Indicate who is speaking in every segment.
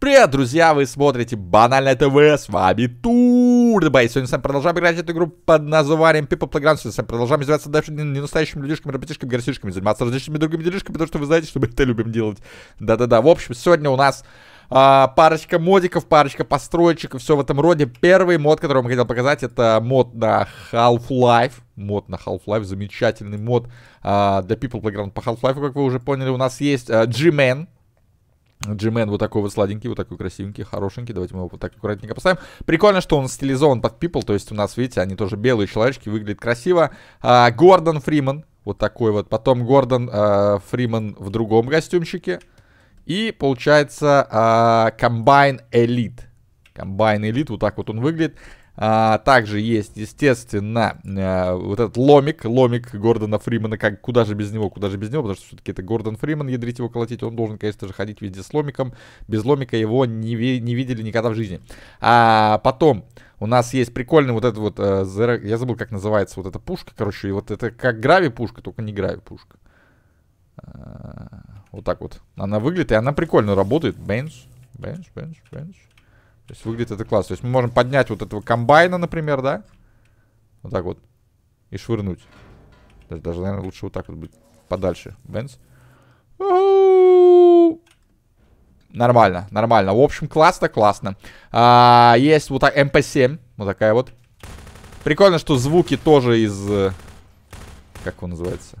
Speaker 1: Привет, друзья! Вы смотрите Банальное ТВ, с вами Турбой. Сегодня с вами продолжаем играть эту игру под названием People Playground. Сегодня с вами продолжаем издеваться дальше не настоящими людишками, работишками, горсишками, заниматься различными другими делишками, потому что вы знаете, что мы это любим делать. Да-да-да. В общем, сегодня у нас а, парочка модиков, парочка построечек и все в этом роде. Первый мод, который я вам хотел показать, это мод на Half-Life. Мод на Half-Life, замечательный мод а, для People Playground по Half-Life, как вы уже поняли. У нас есть а, G-Man Джимен вот такой вот сладенький, вот такой красивенький, хорошенький. Давайте мы его вот так аккуратненько поставим. Прикольно, что он стилизован под people, то есть у нас, видите, они тоже белые человечки, выглядят красиво. А, Гордон Фриман, вот такой вот. Потом Гордон а, Фриман в другом костюмчике. И получается а, Комбайн Элит. Комбайн Элит, вот так вот он выглядит. А, также есть, естественно, а, вот этот ломик, ломик Гордона Фримана, как, куда же без него, куда же без него, потому что все-таки это Гордон Фриман, ядрить его колотить, он должен, конечно же, ходить везде с ломиком, без ломика его не, ви не видели никогда в жизни. А потом... У нас есть прикольный вот этот вот, э, я забыл, как называется вот эта пушка, короче, и вот это как грави-пушка, только не грави-пушка. А, вот так вот. Она выглядит, и она прикольно работает. Бенч, бенч, бенч, бенч. То есть выглядит это классно. То есть мы можем поднять вот этого комбайна, например, да? Вот так вот. И швырнуть. Даже, даже наверное, лучше вот так вот быть подальше. Бенс. Нормально, нормально. В общем, классно, классно. А, есть вот так МП-7. Вот такая вот. Прикольно, что звуки тоже из... Э, как он называется?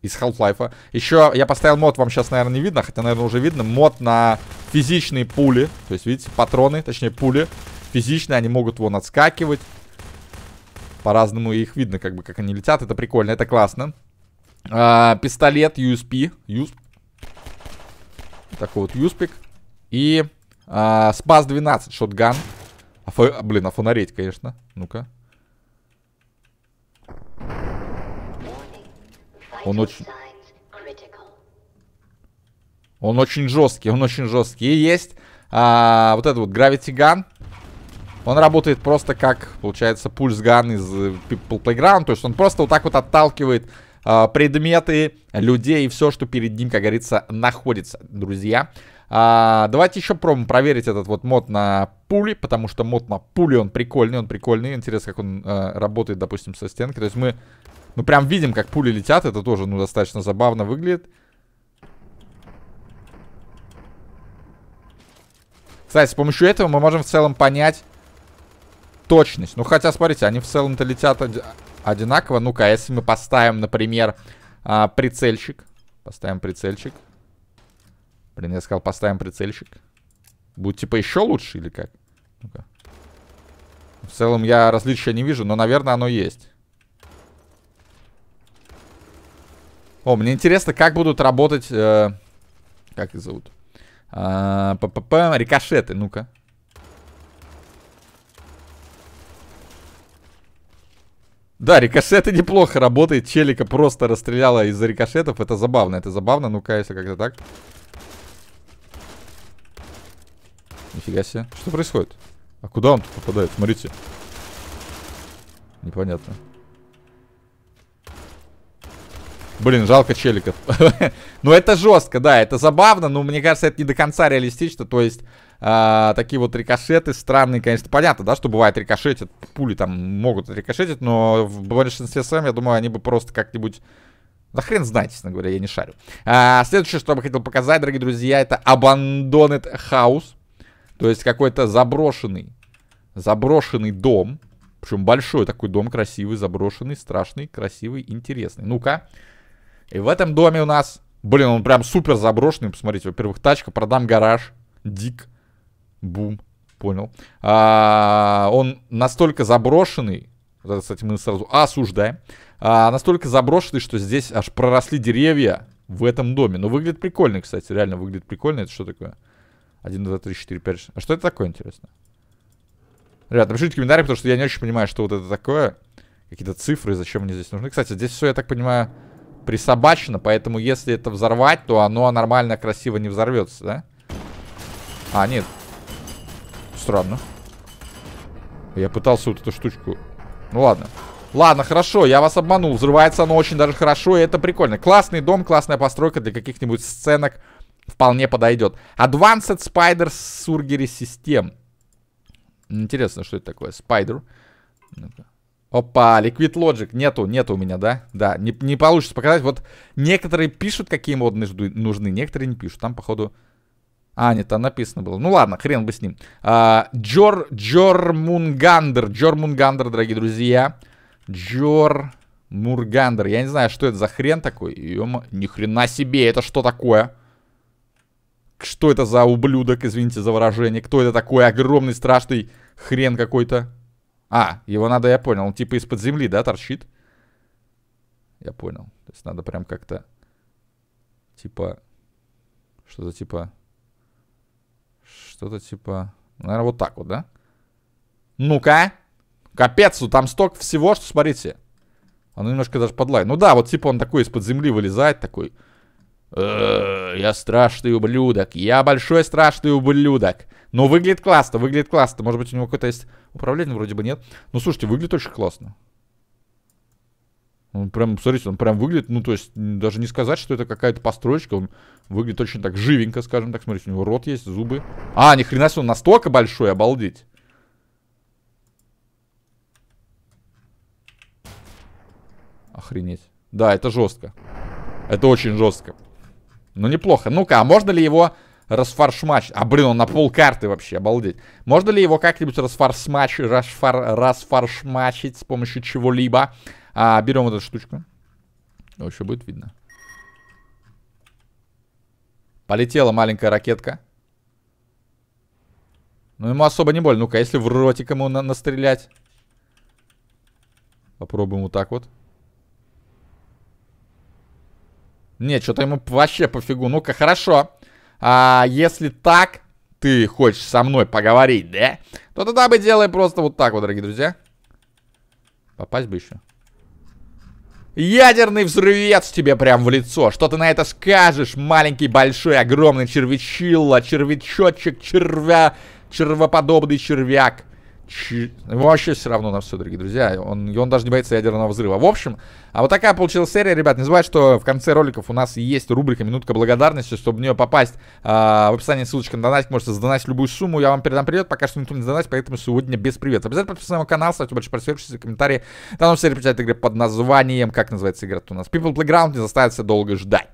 Speaker 1: Из Half-Life. Еще я поставил мод, вам сейчас, наверное, не видно. Хотя, наверное, уже видно. Мод на физичные пули. То есть, видите, патроны, точнее пули физичные. Они могут вон отскакивать. По-разному их видно, как бы, как они летят. Это прикольно, это классно. А, пистолет USP. USP. Такой вот USP. И а, спас 12 шотган. Аф... Блин, офонареть, а конечно. Ну-ка. Он очень... Он очень жесткий, он очень жесткий. И есть а, вот этот вот Gravity Gun. Он работает просто как, получается, пульс-ган из People э, Playground. То есть он просто вот так вот отталкивает а, предметы, людей и все, что перед ним, как говорится, находится, друзья. А, давайте еще пробуем проверить этот вот мод на пули, потому что мод на пули, он прикольный, он прикольный. Интересно, как он а, работает, допустим, со стенки. То есть мы, ну, прям видим, как пули летят. Это тоже, ну, достаточно забавно выглядит. Кстати, с помощью этого мы можем в целом понять точность. Ну, хотя, смотрите, они в целом-то летят одинаково. Ну-ка, а если мы поставим, например, а, прицельщик. Поставим прицельщик. Блин, я сказал, поставим прицельщик. Будет, типа, еще лучше или как? Ну-ка. В целом я различия не вижу, но, наверное, оно есть. О, мне интересно, как будут работать... Э, как их зовут? п -п -п рикошеты, ну-ка. Да, рикошеты неплохо работает. Челика просто расстреляла из-за рикошетов. Это забавно, это забавно. Ну-ка, если как-то так. Нифига себе. Что происходит? А куда он тут попадает? Смотрите. Непонятно. Блин, жалко челиков. ну, это жестко, да, это забавно, но мне кажется, это не до конца реалистично. То есть, э, такие вот рикошеты странные, конечно, понятно, да, что бывает рикошетят, пули там могут рикошетить, но в большинстве своем, я думаю, они бы просто как-нибудь... Да хрен знает, честно говоря, я не шарю. А, следующее, что я бы хотел показать, дорогие друзья, это Abandoned House. То есть какой-то заброшенный, заброшенный дом. Причем большой такой дом, красивый, заброшенный, страшный, красивый, интересный. Ну-ка. И в этом доме у нас... Блин, он прям супер заброшенный. Посмотрите, во-первых, тачка, продам гараж. Дик. Бум. Понял. А, он настолько заброшенный. Вот это, кстати, мы сразу осуждаем. А, настолько заброшенный, что здесь аж проросли деревья в этом доме. Но выглядит прикольно, кстати. Реально выглядит прикольно. Это что такое? 1, 2, 3, 4, 5, 6. А что это такое, интересно? Ребят, напишите в комментариях, потому что я не очень понимаю, что вот это такое. Какие-то цифры, зачем они здесь нужны. Кстати, здесь все, я так понимаю, присобачено, поэтому если это взорвать, то оно нормально, красиво не взорвется, да? А, нет. Странно. Я пытался вот эту штучку... Ну ладно. Ладно, хорошо, я вас обманул. Взрывается оно очень даже хорошо, и это прикольно. Классный дом, классная постройка для каких-нибудь сценок вполне подойдет. Advanced Spider Surgery System. Интересно, что это такое. Spider. Ну-ка. Опа, Liquid Logic. Нету, нету у меня, да? Да, не, не получится показать. Вот некоторые пишут, какие моды нужны, некоторые не пишут. Там, походу... А, нет, там написано было. Ну ладно, хрен бы с ним. А, Джор, Джормунгандр, Джормунгандр, дорогие друзья. Джор Мургандер. Я не знаю, что это за хрен такой. Ёма, ни хрена себе, это что такое? Что это за ублюдок, извините за выражение? Кто это такой огромный страшный хрен какой-то? А, его надо, я понял, он типа из-под земли, да, торчит? Я понял. То есть надо прям как-то... Типа... Что-то типа... Что-то типа... Наверное, вот так вот, да? Ну-ка! Капец, ну там столько всего, что смотрите. Он немножко даже подлай. Ну да, вот типа он такой из-под земли вылезает, такой... «Э, я страшный ублюдок, я большой страшный ублюдок. Но ну, выглядит классно, выглядит классно. Может быть, у него какое-то есть управление? Вроде бы нет. Ну, слушайте, выглядит очень классно. Он прям, смотрите, он прям выглядит, ну, то есть, даже не сказать, что это какая-то построечка. Он выглядит очень так живенько, скажем так. Смотрите, у него рот есть, зубы. А, ни хрена себе, он настолько большой, обалдеть. Охренеть. Да, это жестко. Это очень жестко. Но ну, неплохо. Ну-ка, а можно ли его расфаршмач. А, блин, он на пол карты вообще, обалдеть. Можно ли его как-нибудь расфаршмач, расфар, расфаршмачить с помощью чего-либо? А, берем вот эту штучку. вообще будет видно. Полетела маленькая ракетка. Ну, ему особо не больно. Ну-ка, если в ротик ему на настрелять. Попробуем вот так вот. Нет, что-то ему вообще пофигу. Ну-ка, хорошо. Хорошо. А если так, ты хочешь со мной поговорить, да? То тогда бы делай просто вот так вот, дорогие друзья. Попасть бы еще. Ядерный взрывец тебе прям в лицо. Что ты на это скажешь, маленький, большой, огромный червячилла, червячочек, червя, червоподобный червяк? Чи... Ему ну, вообще все равно на все, дорогие друзья. Он, он даже не боится ядерного взрыва. В общем, а вот такая получилась серия, ребят. Не забывайте, что в конце роликов у нас есть рубрика «Минутка благодарности». Чтобы в нее попасть, э, в описании ссылочка на донатик. Можете сдонать любую сумму. Я вам передам привет. Пока что никто не донатит, поэтому сегодня без привета. Обязательно подписывайтесь на мой канал, ставьте большие подписчики, комментарии. Там все серии игры под названием, как называется игра у нас, People Playground. Не заставит себя долго ждать.